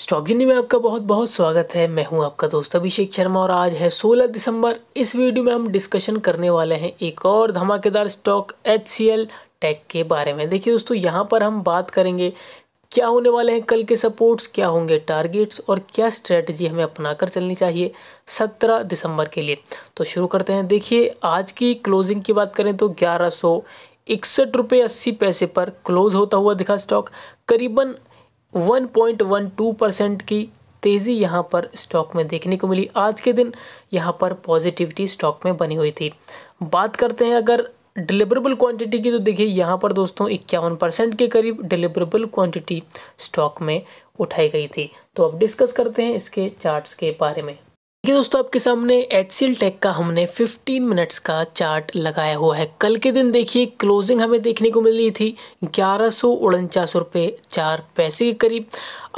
stock स्टॉकजनी में आपका बहुत बहुत स्वागत है मैं हूं आपका दोस्त अभिषेक शर्मा और आज है 16 दिसंबर इस वीडियो में हम डिस्कशन करने वाले हैं एक और धमाकेदार स्टॉक एच सी टेक के बारे में देखिए दोस्तों यहां पर हम बात करेंगे क्या होने वाले हैं कल के सपोर्ट्स क्या होंगे टारगेट्स और क्या स्ट्रेटजी हमें अपनाकर चलनी चाहिए 17 दिसंबर के लिए तो शुरू करते हैं देखिए आज की क्लोजिंग की बात करें तो ग्यारह सौ इकसठ रुपये अस्सी पैसे पर क्लोज होता हुआ दिखा स्टॉक करीबन 1.12 परसेंट की तेज़ी यहाँ पर स्टॉक में देखने को मिली आज के दिन यहाँ पर पॉजिटिविटी स्टॉक में बनी हुई थी बात करते हैं अगर डिलीवरेबल क्वांटिटी की तो देखिए यहाँ पर दोस्तों इक्यावन परसेंट के करीब डिलीवरेबल क्वांटिटी स्टॉक में उठाई गई थी तो अब डिस्कस करते हैं इसके चार्ट्स के बारे में देखिए दोस्तों आपके सामने एच सी टेक का हमने 15 मिनट्स का चार्ट लगाया हुआ है कल के दिन देखिए क्लोजिंग हमें देखने को मिली थी ग्यारह सौ उनचास रुपये चार पैसे के करीब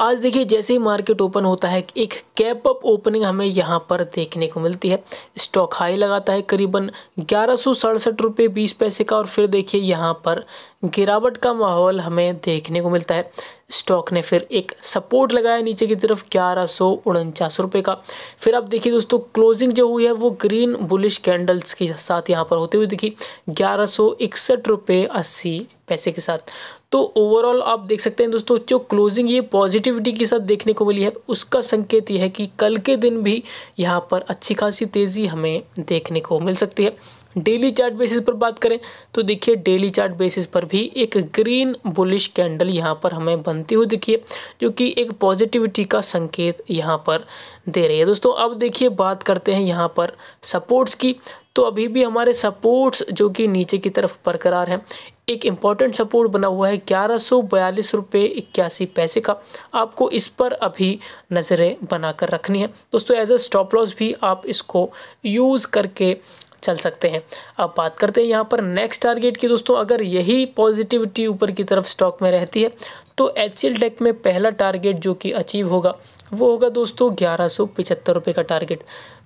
आज देखिए जैसे ही मार्केट ओपन होता है एक कैप अप ओपनिंग हमें यहाँ पर देखने को मिलती है स्टॉक हाई लगाता है करीबन ग्यारह सौ सड़सठ बीस पैसे का और फिर देखिए यहाँ पर गिरावट का माहौल हमें देखने को मिलता है स्टॉक ने फिर एक सपोर्ट लगाया नीचे की तरफ ग्यारह सौ उनचास का फिर आप देखिए देखिए दोस्तों क्लोजिंग जो हुई है वो ग्रीन बुलिश कैंडल्स के साथ यहाँ पर होते हुए देखिए ग्यारह सौ इकसठ रुपये अस्सी पैसे के साथ तो ओवरऑल आप देख सकते हैं दोस्तों जो क्लोजिंग ये पॉजिटिविटी के साथ देखने को मिली है उसका संकेत यह है कि कल के दिन भी यहाँ पर अच्छी खासी तेज़ी हमें देखने को मिल सकती है डेली चार्ट बेसिस पर बात करें तो देखिए डेली चार्ट बेसिस पर भी एक ग्रीन बुलिश कैंडल यहाँ पर हमें बनती हुई दिखी है जो कि एक पॉजिटिविटी का संकेत यहाँ पर दे रही है दोस्तों अब देखिए बात करते हैं यहाँ पर सपोर्ट्स की तो अभी भी हमारे सपोर्ट्स जो कि नीचे की तरफ बरकरार हैं एक इम्पॉर्टेंट सपोर्ट बना हुआ है ग्यारह सौ बयालीस रुपये इक्यासी पैसे का आपको इस पर अभी नज़रें बनाकर रखनी है दोस्तों एज अ स्टॉप लॉस भी आप इसको यूज़ करके चल सकते हैं अब बात करते हैं यहाँ पर नेक्स्ट टारगेट की दोस्तों अगर यही पॉजिटिविटी ऊपर की तरफ स्टॉक में रहती है तो एच टेक में पहला टारगेट जो कि अचीव होगा वो होगा दोस्तों ग्यारह सौ पिचहत्तर रुपये का टारगेट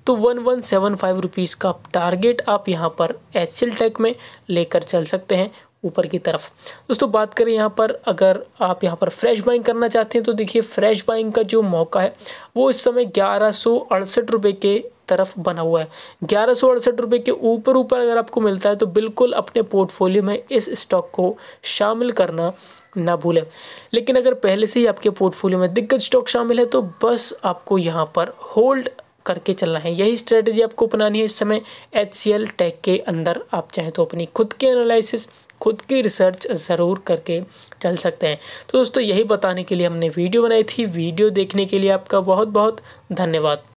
तो one one seven five rupees का टारगेट आप यहाँ पर एच टेक में लेकर चल सकते हैं ऊपर की तरफ दोस्तों बात करें यहाँ पर अगर आप यहाँ पर फ्रेश बाइंग करना चाहते हैं तो देखिए फ्रेश बाइंग का जो मौका है वो इस समय ग्यारह सौ अड़सठ रुपये के तरफ बना हुआ है ग्यारह सौ अड़सठ रुपये के ऊपर ऊपर अगर आपको मिलता है तो बिल्कुल अपने पोर्टफोलियो में इस स्टॉक को शामिल करना ना भूलें लेकिन अगर पहले से ही आपके पोर्टफोलियो में दिग्गज स्टॉक शामिल है तो बस आपको यहाँ पर होल्ड करके चलना है यही स्ट्रेटजी आपको अपनानी है इस समय एच सी एल टैग के अंदर आप चाहें तो अपनी खुद के एनालिसिस खुद की रिसर्च ज़रूर करके चल सकते हैं तो दोस्तों यही बताने के लिए हमने वीडियो बनाई थी वीडियो देखने के लिए आपका बहुत बहुत धन्यवाद